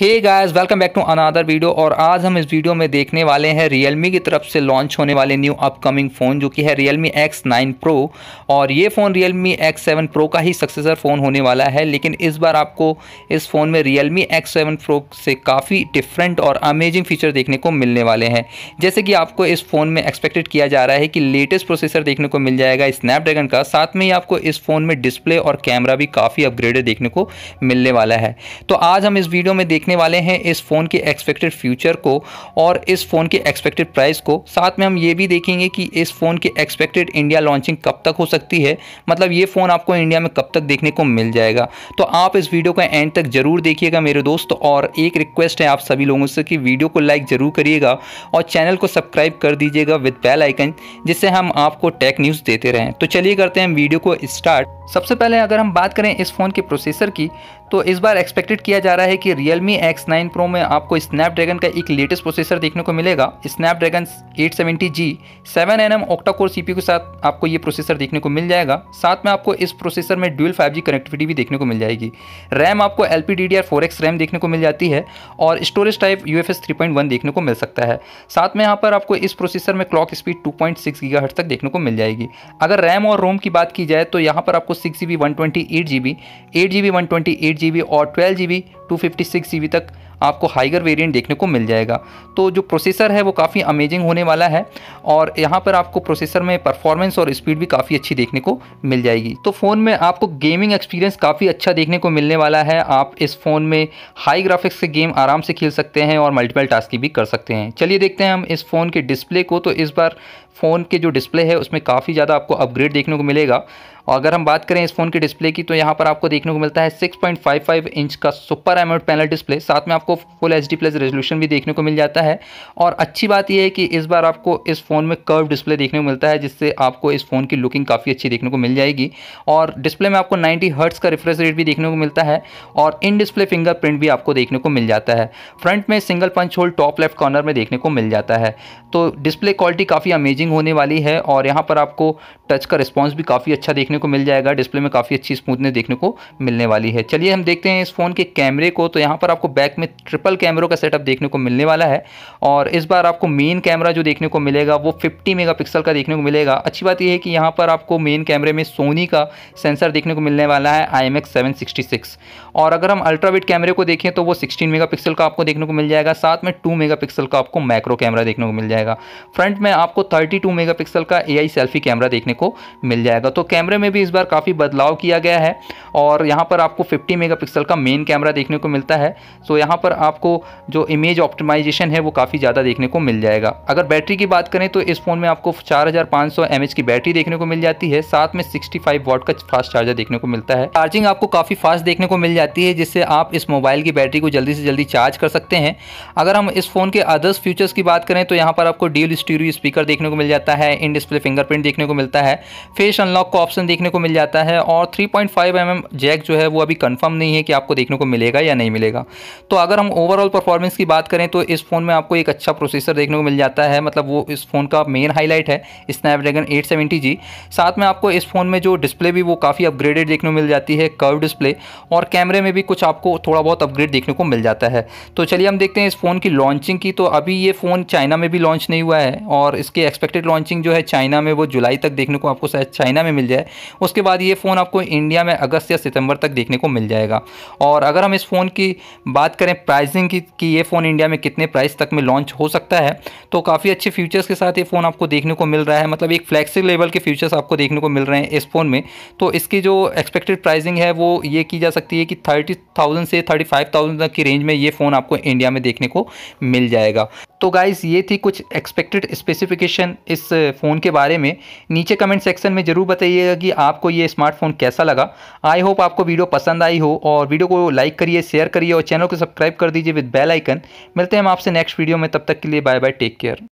hey guys welcome back to another video और आज हम इस वीडियो में देखने वाले हैं रियलमी की तरफ से लॉन्च होने वाले न्यू अपकमिंग फ़ोन जो कि है रियलमी एक्स नाइन प्रो और ये phone Realme X seven pro का ही सक्सेसर फ़ोन होने वाला है लेकिन इस बार आपको इस फ़ोन में रियलमी एक्स सेवन प्रो से काफ़ी डिफरेंट और अमेजिंग फीचर देखने को मिलने वाले हैं जैसे कि आपको इस फ़ोन में एक्सपेक्टेड किया जा रहा है कि लेटेस्ट प्रोसेसर देखने को मिल जाएगा स्नैपड्रैगन का साथ में ही आपको इस फ़ोन में डिस्प्ले और कैमरा भी काफ़ी अपग्रेडेड देखने को मिलने वाला है तो आज हम इस वीडियो में देख देखने वाले हैं इस फ़ोन के एक्सपेक्टेड फ्यूचर को और इस फ़ोन के एक्सपेक्टेड प्राइस को साथ में हम ये भी देखेंगे कि इस फ़ोन की एक्सपेक्टेड इंडिया लॉन्चिंग कब तक हो सकती है मतलब ये फ़ोन आपको इंडिया में कब तक देखने को मिल जाएगा तो आप इस वीडियो का एंड तक ज़रूर देखिएगा मेरे दोस्त और एक रिक्वेस्ट है आप सभी लोगों से कि वीडियो को लाइक ज़रूर करिएगा और चैनल को सब्सक्राइब कर दीजिएगा विद बेल आइकन जिससे हम आपको टेक न्यूज़ देते रहें तो चलिए करते हैं वीडियो को स्टार्ट सबसे पहले अगर हम बात करें इस फ़ोन के प्रोसेसर की तो इस बार एक्सपेक्टेड किया जा रहा है कि Realme X9 Pro में आपको स्नैपड्रैगन का एक लेटेस्ट प्रोसेसर देखने को मिलेगा Snapdragon 870G 7nm octa core CPU के साथ आपको ये प्रोसेसर देखने को मिल जाएगा साथ में आपको इस प्रोसेसर में ड्यूल 5G कनेक्टिविटी भी देखने को मिल जाएगी रैम आपको एल पी रैम देखने को मिल जाती है और स्टोरेज टाइप यू एफ देखने को मिल सकता है साथ में यहाँ पर आपको इस प्रोसेसर में क्लॉक स्पीड टू पॉइंट तक देखने को मिल जाएगी अगर रैम और रोम की बात की जाए तो यहाँ पर आपको six G B one twenty eight G B eight G B one twenty eight G और ट्वेल्व जी बी तक आपको हाइगर वेरिएंट देखने को मिल जाएगा तो जो प्रोसेसर है वो काफ़ी अमेजिंग होने वाला है और यहाँ पर आपको प्रोसेसर में परफॉर्मेंस और स्पीड भी काफ़ी अच्छी देखने को मिल जाएगी तो फ़ोन में आपको गेमिंग एक्सपीरियंस काफ़ी अच्छा देखने को मिलने वाला है आप इस फ़ोन में हाई ग्राफिक्स से गेम आराम से खेल सकते हैं और मल्टीपल टास्क भी कर सकते हैं चलिए देखते हैं हम इस फ़ोन के डिस्प्ले को तो इस बार फ़ोन के जो डिस्प्ले है उसमें काफ़ी ज़्यादा आपको अपग्रेड देखने को मिलेगा और अगर हम बात करें इस फ़ोन के डिस्प्ले की तो यहाँ पर आपको देखने को मिलता है 6.55 इंच का सुपर एमोड पैनल डिस्प्ले साथ में आपको फुल एच प्लस रेजोल्यूशन भी देखने को मिल जाता है और अच्छी बात यह है कि इस बार आपको इस फ़ोन में कर्व डिस्प्ले देखने को मिलता है जिससे आपको इस फ़ोन की लुकिंग काफ़ी अच्छी देखने को मिल जाएगी और डिस्प्ले में आपको नाइन्टी हर्ट्स का रिफ्रेश रेट भी देखने को मिलता है और इन डिस्प्ले फिंगरप्रिंट भी आपको देखने को मिल जाता है फ्रंट में single punch hole top left corner में देखने को मिल जाता है तो डिस्प्ले क्वालिटी काफ़ी अमेजिंग एजिंग होने वाली है और यहाँ पर आपको टच का रिस्पॉन्स भी काफ़ी अच्छा देखने को मिल जाएगा डिस्प्ले में काफ़ी अच्छी स्मूथनेस देखने को मिलने वाली है चलिए हम देखते हैं इस फ़ोन के कैमरे को तो यहाँ पर आपको बैक में ट्रिपल कैमरों का सेटअप देखने को मिलने वाला है और इस बार आपको मेन कैमरा जो देखने को मिलेगा वो फिफ्टी मेगा का देखने को मिलेगा अच्छी बात यह है कि यहाँ पर आपको मेन कैमरे में सोनी का सेंसर देखने को मिलने वाला है आई एम और अगर हम अल्ट्राविट कैमरे को देखें तो वो सिक्सटीन मेगा का आपको देखने को मिल जाएगा साथ में टू मेगा का आपको मैक्रो कैमरा देखने को मिल जाएगा फ्रंट में आपको थर्टी 32 मेगापिक्सल का एआई सेल्फी कैमरा देखने को मिल जाएगा तो कैमरे में भी इस बार काफ़ी बदलाव किया गया है और यहाँ पर आपको 50 मेगापिक्सल का मेन कैमरा देखने को मिलता है सो तो यहाँ पर आपको जो इमेज ऑप्टिमाइजेशन है वो काफ़ी ज़्यादा देखने को मिल जाएगा अगर बैटरी की बात करें तो इस फ़ोन में आपको चार हज़ार की बैटरी देखने को मिल जाती है साथ में सिक्सटी फाइव का फास्ट चार्जर देखने को मिलता है चार्जिंग आपको काफ़ी फास्ट देखने को मिल जाती है जिससे आप इस मोबाइल की बैटरी को जल्दी से जल्दी चार्ज कर सकते हैं अगर हम इस फ़ोन के अदर्स फीचर्स की बात करें तो यहाँ पर आपको डील स्टीरियो स्पीकर देखने को मिल जाता है इन डिस्प्ले फिंगरप्रिंट देखने को मिलता है फेस अनलॉक का ऑप्शन देखने को मिल जाता है और 3.5 पॉइंट mm जैक जो है वो अभी कंफर्म नहीं है कि आपको देखने को मिलेगा या नहीं मिलेगा तो अगर हम ओवरऑल परफॉर्मेंस की बात करें तो इस फ़ोन में आपको एक अच्छा प्रोसेसर देखने को मिल जाता है मतलब वो इस फ़ोन का मेन हाईलाइट है स्नैपड्रैगन एट साथ में आपको इस फ़ोन में जो डिस्प्ले भी वो काफ़ी अपग्रेडेड देखने को मिल जाती है कर्व डिस्प्ले और कैमरे में भी कुछ आपको थोड़ा बहुत अपग्रेड देखने को मिल जाता है तो चलिए हम देखते हैं इस फ़ोन की लॉन्चिंग की तो अभी ये फ़ोन चाइना में भी लॉन्च नहीं हुआ है और इसके एक्सपेक्ट एक्सपेक्टेड लॉन्चिंग जो है चाइना में वो जुलाई तक देखने को आपको शायद चाइना में मिल जाए उसके बाद ये फ़ोन आपको इंडिया में अगस्त या सितंबर तक देखने को मिल जाएगा और अगर हम इस फ़ोन की बात करें प्राइसिंग की कि ये फ़ोन इंडिया में कितने प्राइस तक में लॉन्च हो सकता है तो काफ़ी अच्छे फीचर्स के साथ ये फ़ोन आपको देखने को मिल रहा है मतलब एक फ्लैक्सी लेवल के फीचर्स आपको देखने को मिल रहे हैं इस फ़ोन में तो इसकी जो एक्सपेक्टेड प्राइसिंग है वो ये की जा सकती है कि थर्टी थाउजेंड से थर्टी फाइव थाउजेंड तक की रेंज में ये फ़ोन आपको इंडिया में देखने को मिल जाएगा तो गाइज़ ये थी कुछ एक्सपेक्टेड स्पेसिफिकेशन इस फ़ोन के बारे में नीचे कमेंट सेक्शन में ज़रूर बताइएगा कि आपको ये स्मार्टफोन कैसा लगा आई होप आपको वीडियो पसंद आई हो और वीडियो को लाइक करिए शेयर करिए और चैनल को सब्सक्राइब कर दीजिए विद बेल आइकन मिलते हैं हम आपसे नेक्स्ट वीडियो में तब तक के लिए बाय बाय टेक केयर